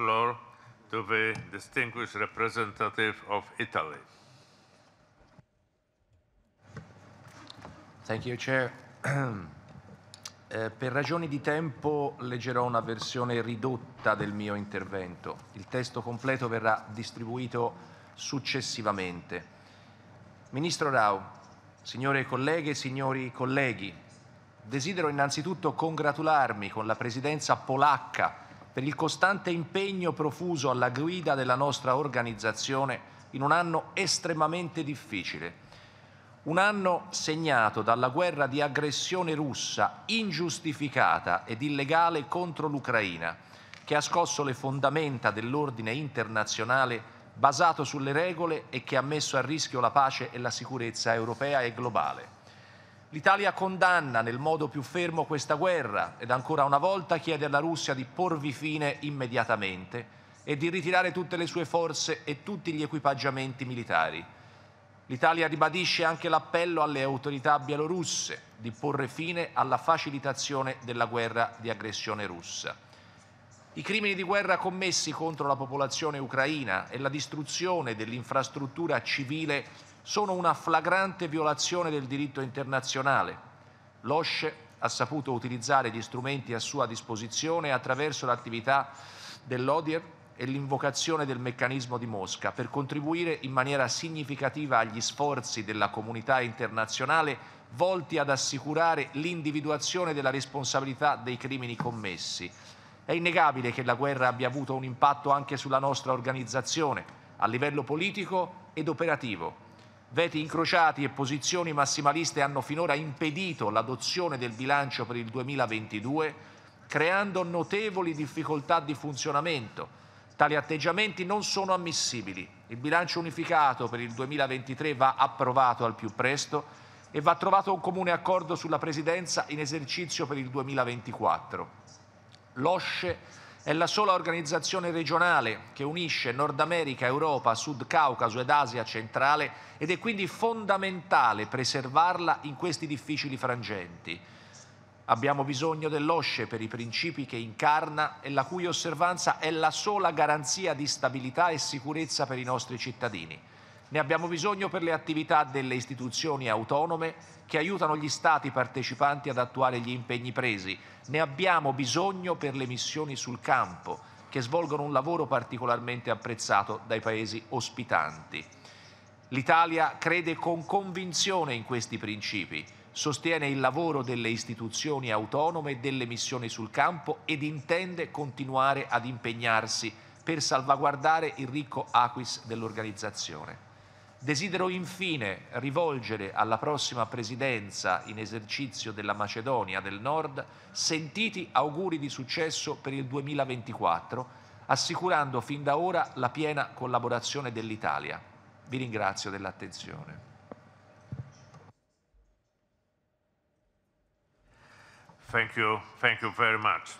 floor to the distinguished representative of Italy. Thank you, Chair. Eh, per ragioni di tempo leggerò una versione ridotta del mio intervento. Il testo completo verrà distribuito successivamente. Ministro Rao, signore colleghe e signori colleghi, desidero innanzitutto congratularmi con la Presidenza polacca per il costante impegno profuso alla guida della nostra organizzazione in un anno estremamente difficile. Un anno segnato dalla guerra di aggressione russa ingiustificata ed illegale contro l'Ucraina, che ha scosso le fondamenta dell'ordine internazionale basato sulle regole e che ha messo a rischio la pace e la sicurezza europea e globale. L'Italia condanna nel modo più fermo questa guerra ed ancora una volta chiede alla Russia di porvi fine immediatamente e di ritirare tutte le sue forze e tutti gli equipaggiamenti militari. L'Italia ribadisce anche l'appello alle autorità bielorusse di porre fine alla facilitazione della guerra di aggressione russa. I crimini di guerra commessi contro la popolazione ucraina e la distruzione dell'infrastruttura civile sono una flagrante violazione del diritto internazionale. L'OSCE ha saputo utilizzare gli strumenti a sua disposizione attraverso l'attività dell'ODIR e l'invocazione del meccanismo di Mosca per contribuire in maniera significativa agli sforzi della comunità internazionale volti ad assicurare l'individuazione della responsabilità dei crimini commessi è innegabile che la guerra abbia avuto un impatto anche sulla nostra organizzazione, a livello politico ed operativo. Veti incrociati e posizioni massimaliste hanno finora impedito l'adozione del bilancio per il 2022, creando notevoli difficoltà di funzionamento. Tali atteggiamenti non sono ammissibili. Il bilancio unificato per il 2023 va approvato al più presto e va trovato un comune accordo sulla Presidenza in esercizio per il 2024. L'OSCE è la sola organizzazione regionale che unisce Nord America, Europa, Sud Caucaso ed Asia centrale ed è quindi fondamentale preservarla in questi difficili frangenti. Abbiamo bisogno dell'OSCE per i principi che incarna e la cui osservanza è la sola garanzia di stabilità e sicurezza per i nostri cittadini. Ne abbiamo bisogno per le attività delle istituzioni autonome che aiutano gli Stati partecipanti ad attuare gli impegni presi. Ne abbiamo bisogno per le missioni sul campo, che svolgono un lavoro particolarmente apprezzato dai Paesi ospitanti. L'Italia crede con convinzione in questi principi, sostiene il lavoro delle istituzioni autonome e delle missioni sul campo ed intende continuare ad impegnarsi per salvaguardare il ricco acquis dell'organizzazione. Desidero infine rivolgere alla prossima presidenza in esercizio della Macedonia del Nord sentiti auguri di successo per il 2024, assicurando fin da ora la piena collaborazione dell'Italia. Vi ringrazio dell'attenzione. Thank you. Thank you very much.